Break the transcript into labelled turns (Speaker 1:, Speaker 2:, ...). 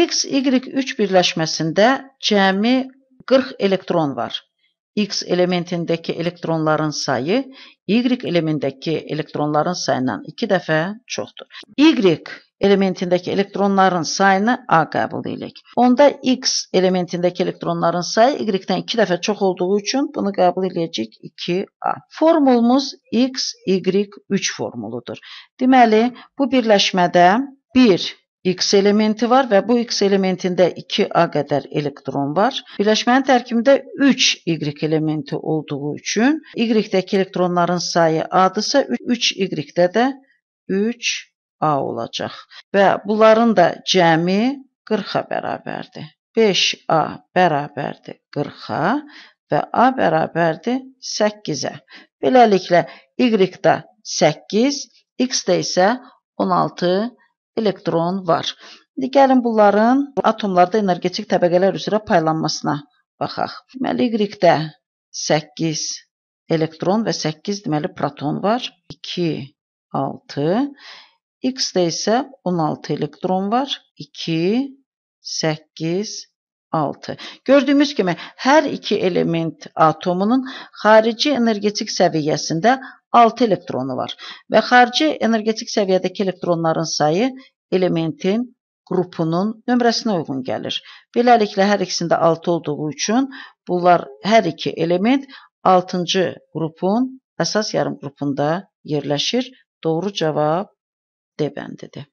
Speaker 1: X-Y-3 birləşməsində cəmi 40 elektron var. X elementindəki elektronların sayı Y elementindəki elektronların sayından 2 dəfə çoxdur. Y elementindəki elektronların sayını A qəbul edirik. Onda X elementindəki elektronların sayı Y-dən 2 dəfə çox olduğu üçün bunu qəbul edəcəyik 2A. Formulumuz X, Y, 3 formuludur. Deməli, bu birləşmədə 1 X elementi var və bu X elementində 2A qədər elektron var. Birləşmənin tərkibində 3Y elementi olduğu üçün Y-dəki elektronların sayı A-dırsa 3Y-də də 3A olacaq. Və bunların da cəmi 40-a bərabərdir. 5A bərabərdir 40-a və A bərabərdir 8-ə. Beləliklə, Y-də 8, X-də isə 16 bərabərdir elektron var. İndi gəlin bunların atomlarda energetik təbəqələr üzrə paylanmasına baxaq. Deməli Y-də 8 elektron və 8 deməli proton var. 2 6 X-də isə 16 elektron var. 2 8 6. Gördüyümüz kimi hər iki element atomunun xarici energetik səviyyəsində 6 elektronu var və xarici energetik səviyyədəki elektronların sayı elementin qrupunun nömrəsinə uyğun gəlir. Beləliklə, hər ikisində 6 olduğu üçün bunlar hər iki element 6-cı qrupun əsas yarım qrupunda yerləşir. Doğru cavab D bəndidir.